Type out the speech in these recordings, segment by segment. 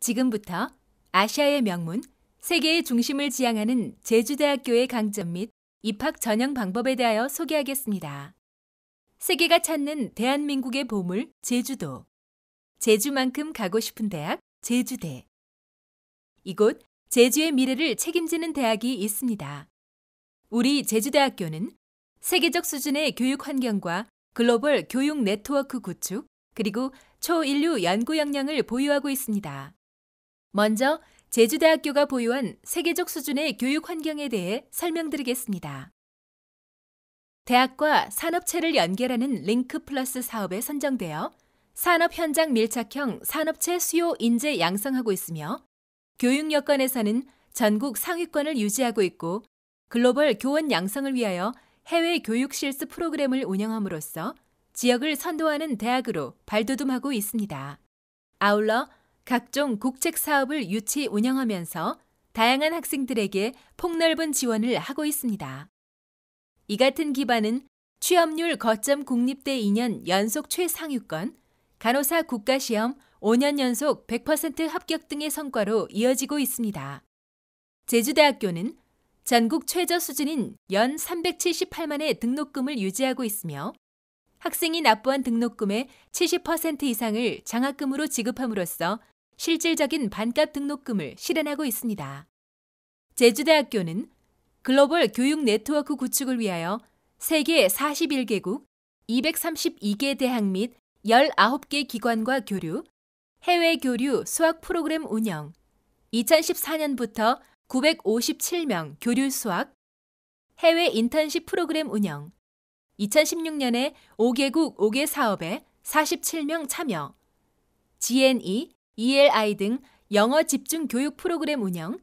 지금부터 아시아의 명문, 세계의 중심을 지향하는 제주대학교의 강점 및 입학 전형 방법에 대하여 소개하겠습니다. 세계가 찾는 대한민국의 보물, 제주도. 제주만큼 가고 싶은 대학, 제주대. 이곳 제주의 미래를 책임지는 대학이 있습니다. 우리 제주대학교는 세계적 수준의 교육 환경과 글로벌 교육 네트워크 구축, 그리고 초인류 연구 역량을 보유하고 있습니다. 먼저 제주대학교가 보유한 세계적 수준의 교육 환경에 대해 설명드리겠습니다. 대학과 산업체를 연결하는 링크 플러스 사업에 선정되어 산업 현장 밀착형 산업체 수요 인재 양성하고 있으며 교육 여건에서는 전국 상위권을 유지하고 있고 글로벌 교원 양성을 위하여 해외 교육 실습 프로그램을 운영함으로써 지역을 선도하는 대학으로 발돋움하고 있습니다. 아울러 각종 국책 사업을 유치 운영하면서 다양한 학생들에게 폭넓은 지원을 하고 있습니다. 이 같은 기반은 취업률 거점 국립대 2년 연속 최상위권, 간호사 국가시험 5년 연속 100% 합격 등의 성과로 이어지고 있습니다. 제주대학교는 전국 최저 수준인 연 378만의 등록금을 유지하고 있으며 학생이 납부한 등록금의 70% 이상을 장학금으로 지급함으로써 실질적인 반값 등록금을 실현하고 있습니다. 제주대학교는 글로벌 교육 네트워크 구축을 위하여 세계 41개국 232개 대학 및 19개 기관과 교류, 해외 교류 수학 프로그램 운영, 2014년부터 957명 교류 수학, 해외 인턴십 프로그램 운영, 2016년에 5개국 5개 사업에 47명 참여, GNE ELI 등 영어 집중 교육 프로그램 운영,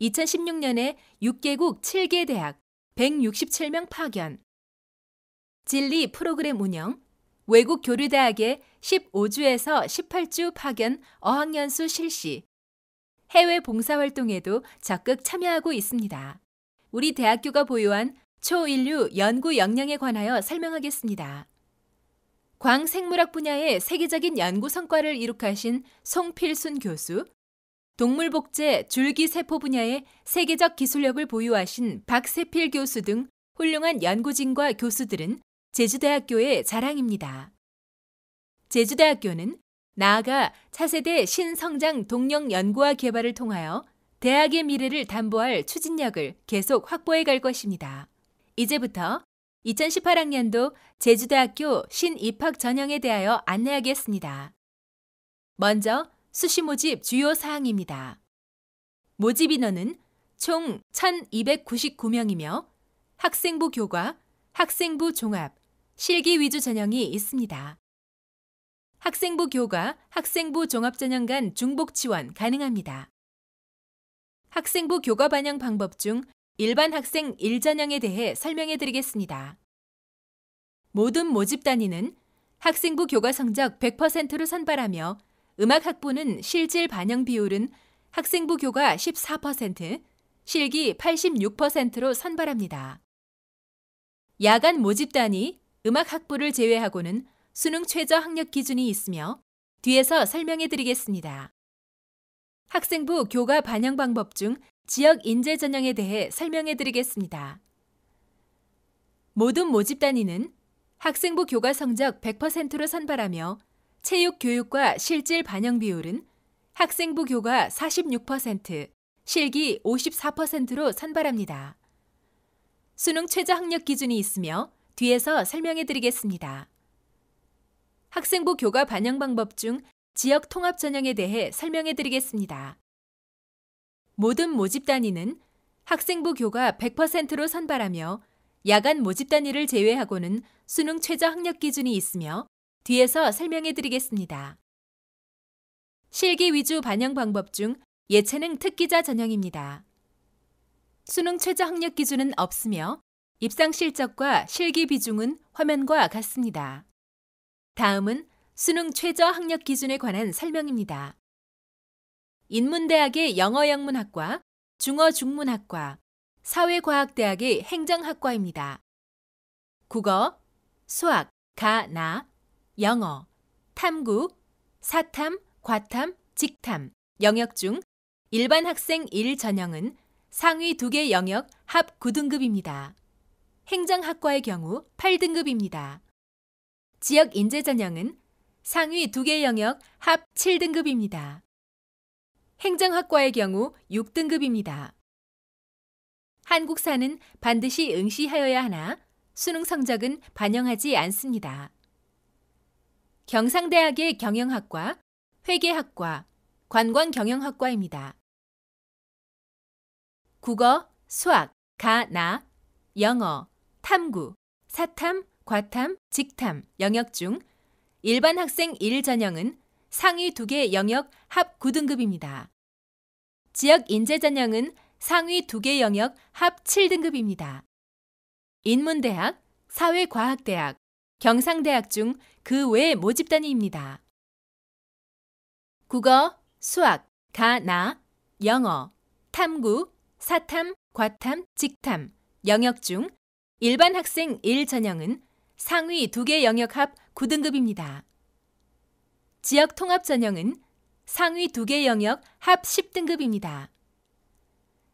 2016년에 6개국 7개 대학 167명 파견, 진리 프로그램 운영, 외국 교류대학에 15주에서 18주 파견 어학연수 실시, 해외 봉사활동에도 적극 참여하고 있습니다. 우리 대학교가 보유한 초인류 연구 역량에 관하여 설명하겠습니다. 광생물학 분야의 세계적인 연구 성과를 이룩하신 송필순 교수, 동물복제 줄기세포 분야의 세계적 기술력을 보유하신 박세필 교수 등 훌륭한 연구진과 교수들은 제주대학교의 자랑입니다. 제주대학교는 나아가 차세대 신성장 동력 연구와 개발을 통하여 대학의 미래를 담보할 추진력을 계속 확보해 갈 것입니다. 이제부터 2018학년도 제주대학교 신입학 전형에 대하여 안내하겠습니다. 먼저 수시 모집 주요 사항입니다. 모집 인원은 총 1,299명이며 학생부 교과, 학생부 종합, 실기 위주 전형이 있습니다. 학생부 교과, 학생부 종합 전형 간 중복 지원 가능합니다. 학생부 교과 반영 방법 중 일반 학생 1전형에 대해 설명해 드리겠습니다. 모든 모집 단위는 학생부 교과 성적 100%로 선발하며 음악 학부는 실질 반영 비율은 학생부 교과 14%, 실기 86%로 선발합니다. 야간 모집 단위 음악 학부를 제외하고는 수능 최저 학력 기준이 있으며 뒤에서 설명해 드리겠습니다. 학생부 교과 반영 방법 중 지역 인재 전형에 대해 설명해 드리겠습니다. 모든 모집 단위는 학생부 교과 성적 100%로 선발하며 체육 교육과 실질 반영 비율은 학생부 교과 46%, 실기 54%로 선발합니다. 수능 최저 학력 기준이 있으며 뒤에서 설명해 드리겠습니다. 학생부 교과 반영 방법 중 지역 통합 전형에 대해 설명해 드리겠습니다. 모든 모집 단위는 학생부 교과 100%로 선발하며 야간 모집 단위를 제외하고는 수능 최저 학력 기준이 있으며 뒤에서 설명해 드리겠습니다. 실기 위주 반영 방법 중 예체능 특기자 전형입니다. 수능 최저 학력 기준은 없으며 입상 실적과 실기 비중은 화면과 같습니다. 다음은 수능 최저 학력 기준에 관한 설명입니다. 인문대학의 영어영문학과, 중어중문학과, 사회과학대학의 행정학과입니다. 국어, 수학, 가, 나, 영어, 탐구, 사탐, 과탐, 직탐, 영역 중 일반 학생 1 전형은 상위 2개 영역 합 9등급입니다. 행정학과의 경우 8등급입니다. 지역 인재 전형은 상위 2개 영역 합 7등급입니다. 행정학과의 경우 6등급입니다. 한국사는 반드시 응시하여야 하나 수능 성적은 반영하지 않습니다. 경상대학의 경영학과, 회계학과, 관광경영학과입니다. 국어, 수학, 가, 나, 영어, 탐구, 사탐, 과탐, 직탐, 영역 중 일반 학생 1전형은 상위 2개 영역 합 9등급입니다. 지역 인재 전형은 상위 2개 영역 합 7등급입니다. 인문대학, 사회과학대학, 경상대학 중 그 외 모집 단위입니다. 국어, 수학, 가, 나, 영어, 탐구, 사탐, 과탐, 직탐, 영역 중 일반 학생 1 전형은 상위 2개 영역 합 9등급입니다. 지역 통합 전형은 상위 두 개 영역 합 10등급입니다.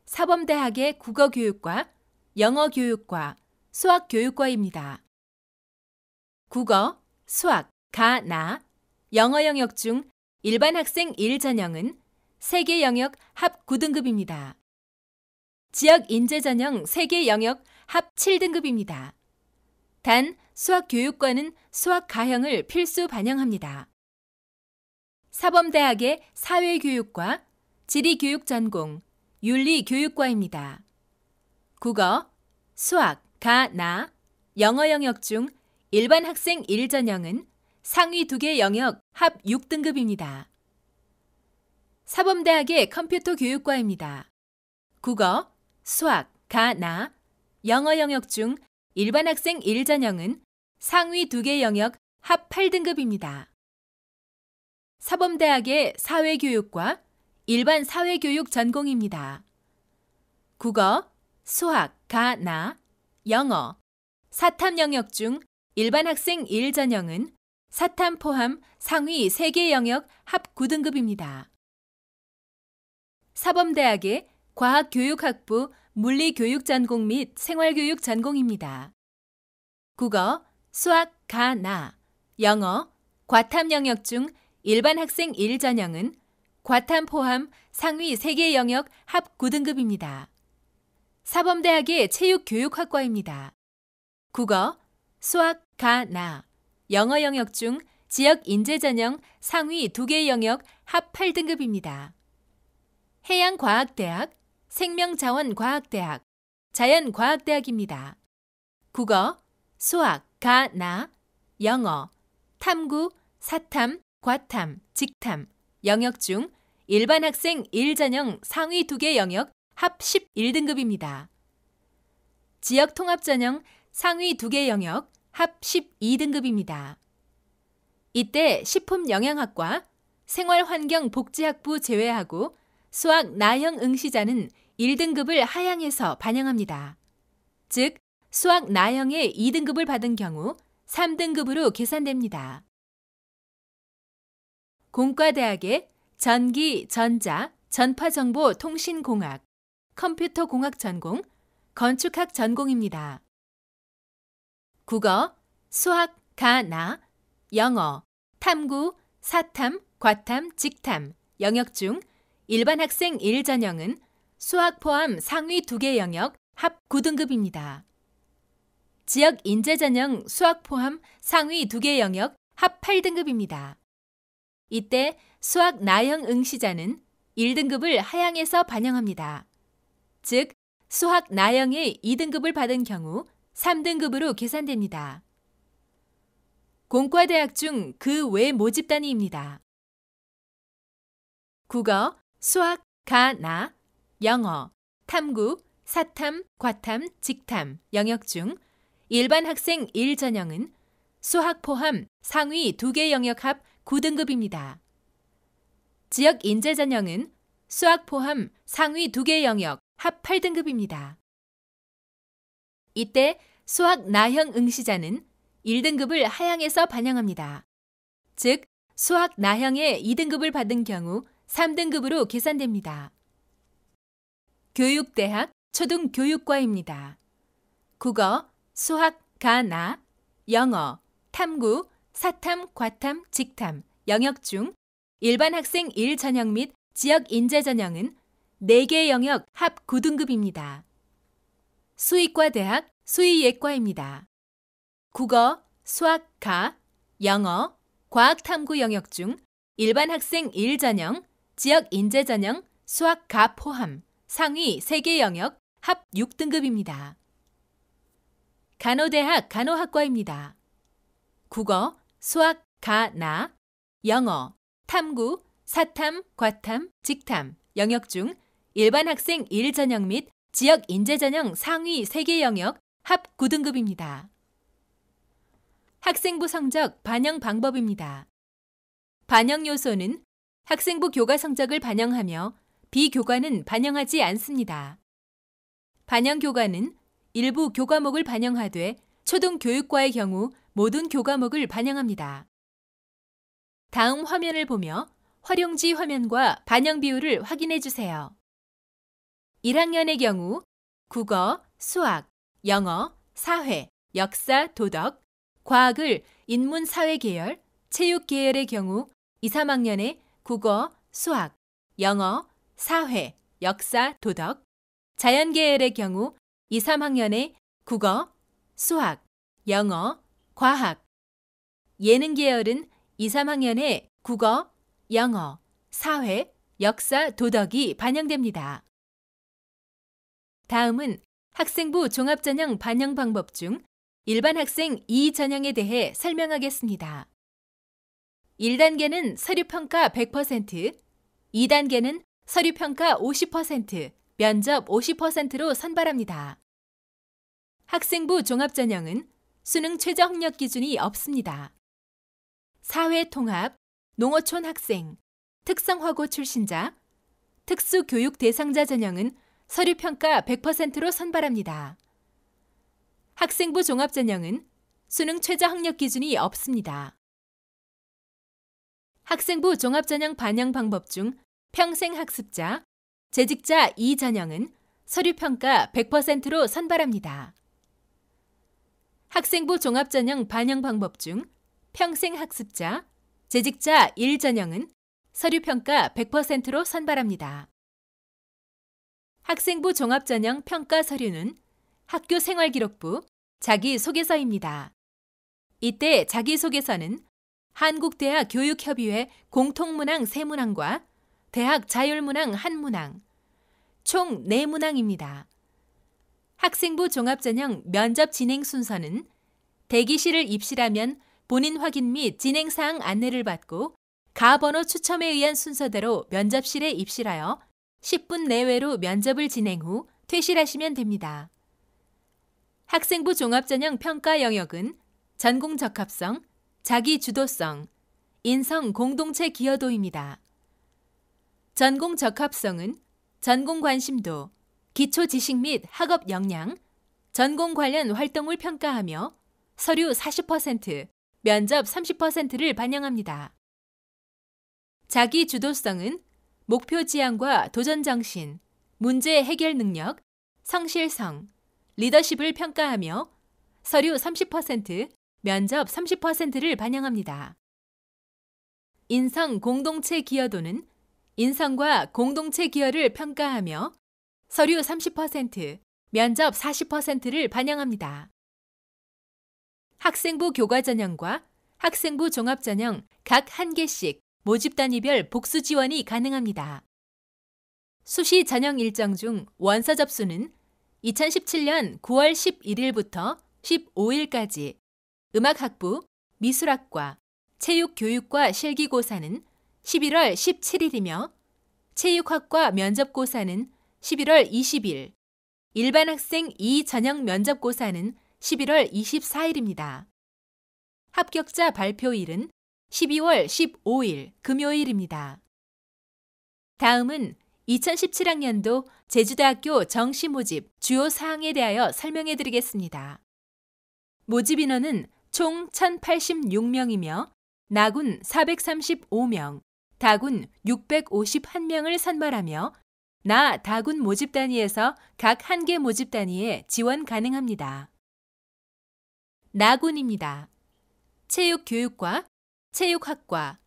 사범대학의 국어교육과, 영어교육과, 수학교육과입니다. 국어, 수학, 가, 나, 영어 영역 중 일반 학생 1전형은 3개 영역 합 9등급입니다. 지역 인재 전형 3개 영역 합 7등급입니다. 단 수학 교육과는 수학 가형을 필수 반영합니다. 사범대학의 사회교육과 지리교육 전공 윤리교육과입니다. 국어, 수학, 가, 나, 영어 영역 중 일반 학생 1전형은 상위 2개 영역 합 6등급입니다. 사범대학의 컴퓨터 교육과입니다. 국어, 수학, 가, 나, 영어 영역 중 일반 학생 1전형은 상위 2개 영역 합 8등급입니다. 사범대학의 사회교육과 일반 사회교육 전공입니다. 국어, 수학, 가, 나, 영어, 사탐 영역 중 일반 학생 1전형은 사탐 포함 상위 3개 영역 합 9등급입니다. 사범대학의 과학교육학부 물리교육 전공 및 생활교육 전공입니다. 국어, 수학, 가, 나, 영어, 과탐 영역 중 일반 학생 1전형은 과탐 포함 상위 3개 영역 합 9등급입니다. 사범대학의 체육교육학과입니다. 국어, 수학, 가, 나, 영어 영역 중 지역 인재 전형 상위 2개 영역 합 8등급입니다. 해양과학대학, 생명자원과학대학, 자연과학대학입니다. 국어, 수학, 가, 나, 영어, 탐구, 사탐, 과탐, 직탐, 영역 중 일반 학생 1전형 상위 2개 영역 합 11등급입니다. 지역 통합 전형 상위 2개 영역 합 12등급입니다. 이때 식품 영양학과, 생활환경복지학부 제외하고 수학 나형 응시자는 1등급을 하향해서 반영합니다. 즉, 수학 나형의 2등급을 받은 경우 3등급으로 계산됩니다. 공과대학의 전기, 전자, 전파정보통신공학, 컴퓨터공학 전공, 건축학 전공입니다. 국어, 수학, 가, 나, 영어, 탐구, 사탐, 과탐, 직탐, 영역 중 일반 학생 1전형은 수학 포함 상위 2개 영역 합 9등급입니다. 지역 인재 전형 수학 포함 상위 2개 영역 합 8등급입니다. 이때 수학 나형 응시자는 1등급을 하향해서 반영합니다. 즉, 수학 나형의 2등급을 받은 경우 3등급으로 계산됩니다. 공과대학 중 그 외 모집 단위입니다. 국어, 수학, 가, 나, 영어, 탐구, 사탐, 과탐, 직탐 영역 중 일반 학생 1전형은 수학 포함 상위 2개 영역 합 9등급입니다. 지역 인재 전형은 수학 포함 상위 2개 영역 합 8등급입니다. 이때 수학 나형 응시자는 1등급을 하향해서 반영합니다. 즉, 수학 나형의 2등급을 받은 경우 3등급으로 계산됩니다. 교육대학 초등교육과입니다. 국어, 수학, 가나, 영어, 탐구, 사탐, 과탐, 직탐, 영역 중 일반 학생 1 전형 및 지역 인재 전형은 4개 영역 합 9등급입니다. 수의과 대학 수의예과입니다. 국어, 수학 가, 영어, 과학탐구 영역 중 일반 학생 1 전형, 지역 인재 전형, 수학가 포함 상위 3개 영역 합 6등급입니다. 간호대학 간호학과입니다. 국어, 수학 가나 영어 탐구 사탐 과탐 직탐 영역 중 일반 학생 1 전형 및 지역 인재 전형 상위 3개 영역 합 9등급입니다. 학생부 성적 반영 방법입니다. 반영 요소는 학생부 교과 성적을 반영하며 비교과는 반영하지 않습니다. 반영 교과는 일부 교과목을 반영하되 초등교육과의 경우 모든 교과목을 반영합니다. 다음 화면을 보며 활용지 화면과 반영 비율을 확인해 주세요. 1학년의 경우 국어, 수학, 영어, 사회, 역사, 도덕, 과학을 인문사회계열, 체육계열의 경우 2, 3학년에 국어, 수학, 영어, 사회, 역사, 도덕, 자연계열의 경우 2, 3학년에 국어, 수학, 영어, 과학. 예능 계열은 2, 3학년에 국어, 영어, 사회, 역사, 도덕이 반영됩니다. 다음은 학생부 종합전형 반영 방법 중 일반 학생 2 전형에 대해 설명하겠습니다. 1단계는 서류평가 100%, 2단계는 서류평가 50%, 면접 50%로 선발합니다. 학생부 종합전형은 수능 최저 학력 기준이 없습니다. 사회 통합, 농어촌 학생, 특성화고 출신자, 특수교육 대상자 전형은 서류 평가 100%로 선발합니다. 학생부 종합 전형은 수능 최저 학력 기준이 없습니다. 학생부 종합 전형 반영 방법 중 평생 학습자, 재직자 2 전형은 서류 평가 100%로 선발합니다. 학생부 종합전형 반영 방법 중 평생학습자, 재직자 1전형은 서류평가 100%로 선발합니다. 학생부 종합전형 평가 서류는 학교 생활기록부 자기소개서입니다. 이때 자기소개서는 한국대학 교육협의회 공통문항 3문항과 대학 자율문항 1문항총4문항입니다 학생부 종합전형 면접 진행 순서는 대기실을 입실하면 본인 확인 및 진행사항 안내를 받고 가번호 추첨에 의한 순서대로 면접실에 입실하여 10분 내외로 면접을 진행 후 퇴실하시면 됩니다. 학생부 종합전형 평가 영역은 전공 적합성, 자기 주도성, 인성 공동체 기여도입니다. 전공 적합성은 전공 관심도, 기초 지식 및 학업 역량, 전공 관련 활동을 평가하며 서류 40%, 면접 30%를 반영합니다. 자기 주도성은 목표 지향과 도전 정신, 문제 해결 능력, 성실성, 리더십을 평가하며 서류 30%, 면접 30%를 반영합니다. 인성 공동체 기여도는 인성과 공동체 기여를 평가하며 서류 30%, 면접 40%를 반영합니다. 학생부 교과 전형과 학생부 종합 전형 각 한 개씩 모집 단위별 복수 지원이 가능합니다. 수시 전형 일정 중 원서 접수는 2017년 9월 11일부터 15일까지 음악학부, 미술학과, 체육교육과 실기고사는 11월 17일이며 체육학과 면접고사는 11월 20일, 일반 학생 2 전형 면접고사는 11월 24일입니다. 합격자 발표일은 12월 15일 금요일입니다. 다음은 2017학년도 제주대학교 정시 모집 주요 사항에 대하여 설명해 드리겠습니다. 모집 인원은 총 1,086명이며 나군 435명, 다군 651명을 선발하며 나 다군 모집 단위에서 각 한 개 모집 단위에 지원 가능합니다. 나군입니다. 체육교육과, 체육학과,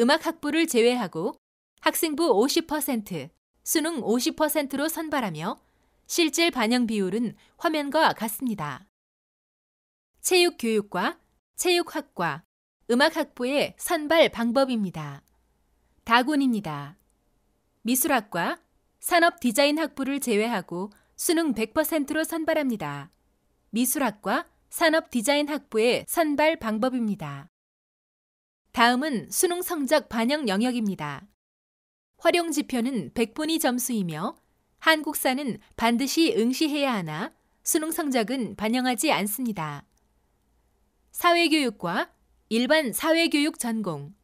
음악학부를 제외하고 학생부 50%, 수능 50%로 선발하며 실질 반영 비율은 화면과 같습니다. 체육교육과, 체육학과, 음악학부의 선발 방법입니다. 다군입니다. 미술학과, 산업 디자인 학부를 제외하고 수능 100%로 선발합니다. 미술학과 산업 디자인 학부의 선발 방법입니다. 다음은 수능 성적 반영 영역입니다. 활용 지표는 100분위 점수이며 한국사는 반드시 응시해야 하나 수능 성적은 반영하지 않습니다. 사회교육과 일반 사회교육 전공,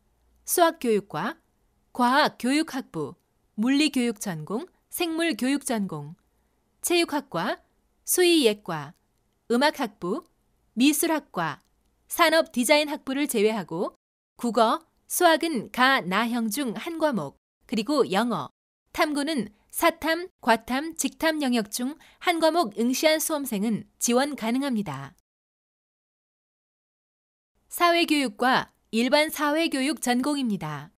수학교육과 과학교육학부, 물리교육 전공, 생물교육 전공, 체육학과, 수의예과, 음악학부, 미술학과, 산업디자인학부를 제외하고 국어, 수학은 가, 나형 중 한 과목, 그리고 영어, 탐구는 사탐, 과탐, 직탐 영역 중 한 과목 응시한 수험생은 지원 가능합니다. 사회교육과 일반 사회교육 전공입니다.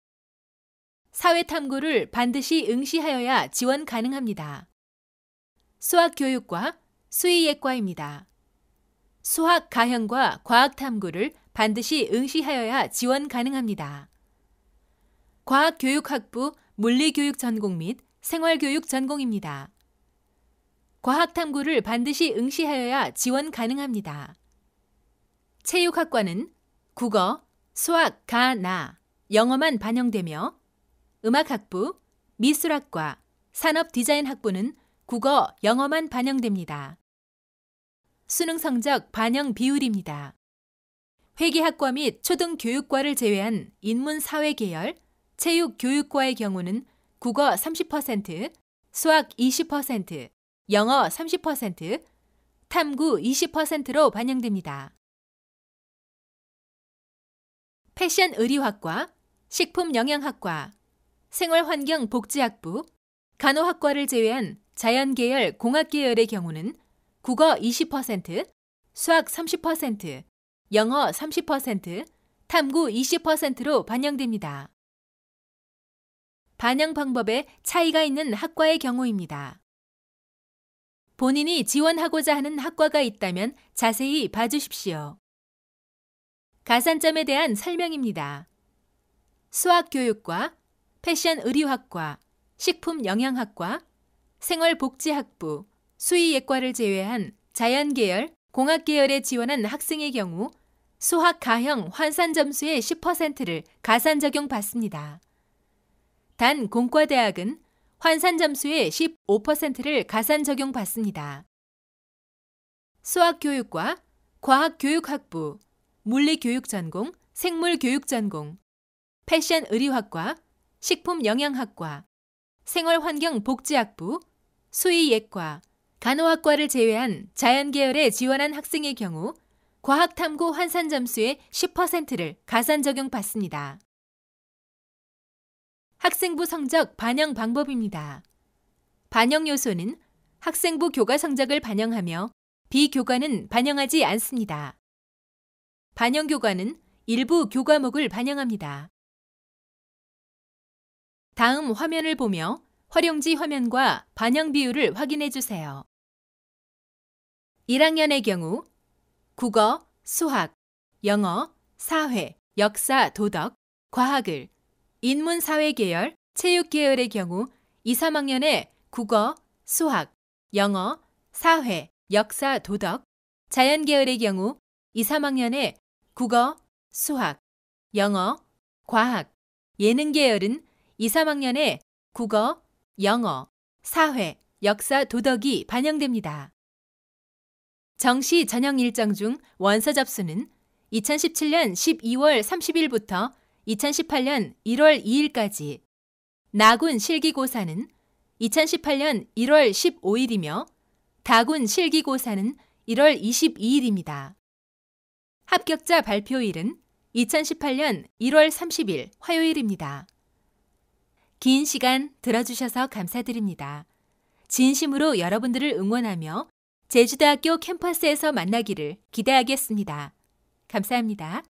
사회 탐구를 반드시 응시하여야 지원 가능합니다. 수학 교육과 수의예과입니다. 수학 가형과 과학 탐구를 반드시 응시하여야 지원 가능합니다. 과학교육학부 물리교육 전공 및 생활교육 전공입니다. 과학 탐구를 반드시 응시하여야 지원 가능합니다. 체육학과는 국어, 수학, 가, 나, 영어만 반영되며 음악학부, 미술학과, 산업디자인학부는 국어, 영어만 반영됩니다. 수능 성적 반영 비율입니다. 회계학과 및 초등교육과를 제외한 인문사회계열, 체육교육과의 경우는 국어 30%, 수학 20%, 영어 30%, 탐구 20%로 반영됩니다. 패션 의류학과, 식품영양학과, 생활환경복지학부, 간호학과를 제외한 자연계열, 공학계열의 경우는 국어 20%, 수학 30%, 영어 30%, 탐구 20%로 반영됩니다. 반영 방법에 차이가 있는 학과의 경우입니다. 본인이 지원하고자 하는 학과가 있다면 자세히 봐주십시오. 가산점에 대한 설명입니다. 수학교육과 패션 의류학과, 식품 영양학과, 생활복지학부, 수의예과를 제외한 자연계열, 공학계열에 지원한 학생의 경우 수학 가형 환산 점수의 10%를 가산 적용 받습니다. 단 공과대학은 환산 점수의 15%를 가산 적용 받습니다. 수학교육과 과학교육학부, 물리교육 전공, 생물교육 전공, 패션 의류학과, 식품영양학과, 생활환경복지학부, 수의예과, 간호학과를 제외한 자연계열에 지원한 학생의 경우 과학탐구 환산 점수의 10%를 가산 적용받습니다. 학생부 성적 반영 방법입니다. 반영 요소는 학생부 교과 성적을 반영하며 비교과는 반영하지 않습니다. 반영 교과는 일부 교과목을 반영합니다. 다음 화면을 보며 활용지 화면과 반영 비율을 확인해 주세요. 1학년의 경우 국어, 수학, 영어, 사회, 역사, 도덕, 과학을, 인문사회 계열, 체육 계열의 경우 2, 3학년에 국어, 수학, 영어, 사회, 역사, 도덕, 자연 계열의 경우 2, 3학년에 국어, 수학, 영어, 과학, 예능 계열은 2, 3학년에 국어, 영어, 사회, 역사, 도덕이 반영됩니다. 정시 전형 일정 중 원서 접수는 2017년 12월 30일부터 2018년 1월 2일까지, 나군 실기고사는 2018년 1월 15일이며, 다군 실기고사는 1월 22일입니다. 합격자 발표일은 2018년 1월 30일 화요일입니다. 긴 시간 들어주셔서 감사드립니다. 진심으로 여러분들을 응원하며 제주대학교 캠퍼스에서 만나기를 기대하겠습니다. 감사합니다.